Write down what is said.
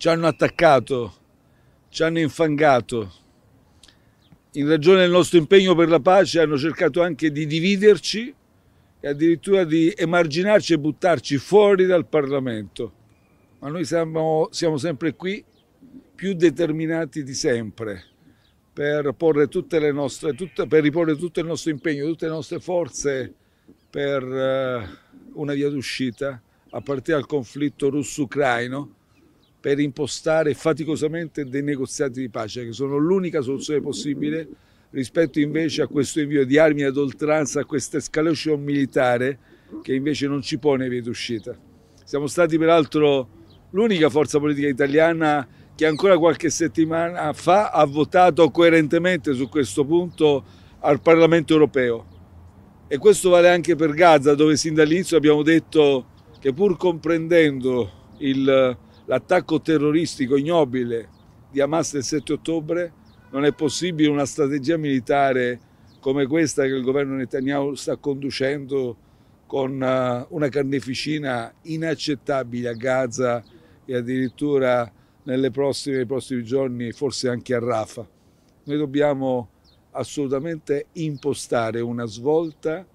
ci hanno attaccato, ci hanno infangato. In ragione del nostro impegno per la pace hanno cercato anche di dividerci e addirittura di emarginarci e buttarci fuori dal Parlamento. Ma noi siamo, siamo sempre qui, più determinati di sempre, per, nostre, tutte, per, riporre tutto il nostro impegno, tutte le nostre forze per eh, una via d'uscita a partire dal conflitto russo-ucraino per impostare faticosamente dei negoziati di pace, che sono l'unica soluzione possibile rispetto invece a questo invio di armi ad oltranza, a questa escalation militare che invece non ci pone via d'uscita. Siamo stati peraltro l'unica forza politica italiana che ancora qualche settimana fa ha votato coerentemente su questo punto al Parlamento europeo. E questo vale anche per Gaza, dove sin dall'inizio abbiamo detto che pur comprendendo il l'attacco terroristico ignobile di Hamas del 7 ottobre, non è possibile una strategia militare come questa che il governo Netanyahu sta conducendo con eh, una carneficina inaccettabile a Gaza e addirittura nelle prossime, nei prossimi giorni forse anche a Rafa. Noi dobbiamo assolutamente impostare una svolta